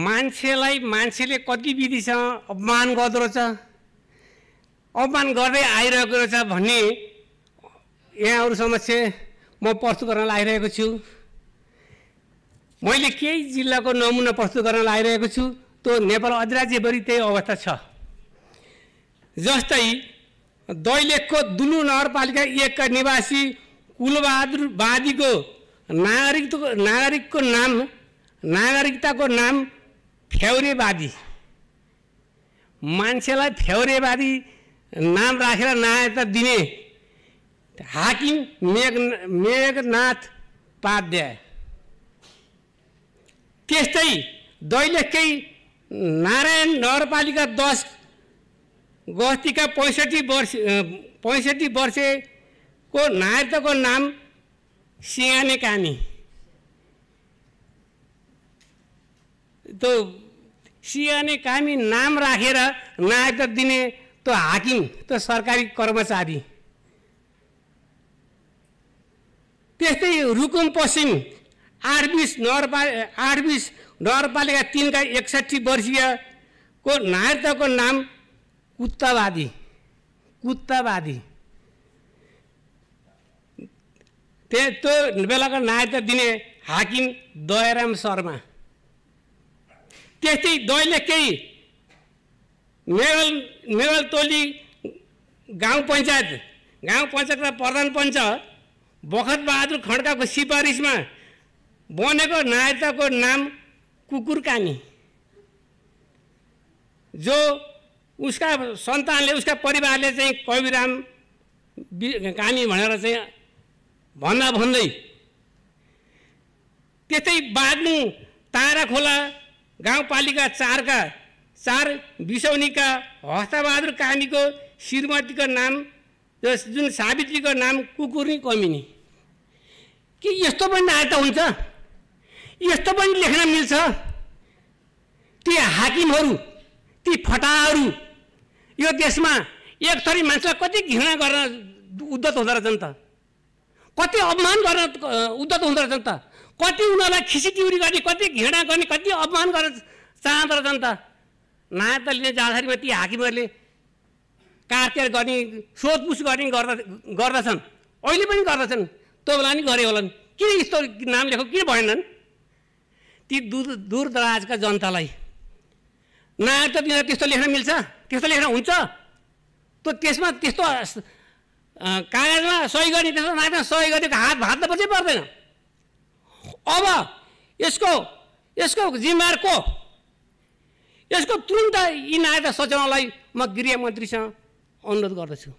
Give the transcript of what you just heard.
मान्छेलाई मान्छेले कति विधिसँग अपमान गर्दो रहेछ अपमान गर्दै आइरहेको रहेछ भन्ने यहाँहरू समस्या म प्रस्तुत गर्न लागिरहेको छु मैले केही जिल्लाको नमुना प्रस्तुत गर्न लागिरहेको छु त्यो नेपाल अधिराज्यभरि त्यही अवस्था छ जस्तै दैलेखको दुलु नगरपालिका एकका निवासी कुलबहादुर बादीको नागरिक नागरिकको नाम नागरिकताको नाम फ्याउरेवादी मान्छेलाई फ्याउरेवादी नाम राखेर नायता दिने हाकिम मेघ मेघनाथ उपाध्याय त्यस्तै दैलेखकै नारायण नगरपालिका दस गस्तीका पैँसठी वर्ष पैँसठी वर्षको नायताको नाम सियाने कामी त्यो सियाने कामी नाम राखेर नायकता दिने त हाकिम त सरकारी कर्मचारी त्यस्तै रुकुम पश्चिम आठबिस आठ बिस नगरपालिका तिनका एकसट्ठी वर्षीयको नायकताको नाम कुत्तावादी कुत्तावादी त्यो बेलाको नायकता दिने हाकिम दयाराम शर्मा त्यस्तै दैलेखकै नेवल नेवल टोली गाउँ पञ्चायत गाउँ पञ्चायतका प्रधान पञ्च बखतबहादुर खड्काको सिफारिसमा बनेको नायताको नाम कुकुरकानी जो उसका सन्तानले उसका परिवारले चाहिँ कविराम कामी भनेर चाहिँ भन्दा भन्दै त्यस्तै बाग्नु तारा खोला गाउँपालिका चारका चार बिसौनीका हस्ताबहादुर कामीको श्रीमतीको नाम जुन सावित्रीको नाम कुकुर्नी कमिनी कि यस्तो पनि नायता हुन्छ यस्तो पनि लेख्न मिल्छ ती हाकिमहरू ती फटाहरू यो देशमा एक थरी मान्छेलाई कति घृणा गर्न उद्धत हुँदो रहेछन् त कति अपमान गर्न उद्धत हुँदो रहेछन् त कति उनीहरूलाई खिसिटिउरी गर्ने कति घृणा गर्ने कति अपमान गरेर चाहँदो जनता त नायता लिने जाँदाखेरिमा ती हाकिमहरूले काटेर गर्ने सोधपुछ गर्ने गर्द गर्दछन् अहिले पनि गर्दछन् त्यो बेला नि गरे होलान् किन यस्तो नाम लेखो किन भएनन् ती दूर दूरदराजका जनतालाई नायता लिएर त्यस्तो लेख्न मिल्छ त्यस्तो लेख्न हुन्छ त्यो त्यसमा त्यस्तो कागजमा सही गर्ने त्यसमा नायता सही गरेको हात त पछि पर्दैन अब यसको यसको जिम्मेवार को यसको तुरन्त यी आएर सोचाउनलाई म गृहमन्त्रीसँग अनुरोध गर्दछु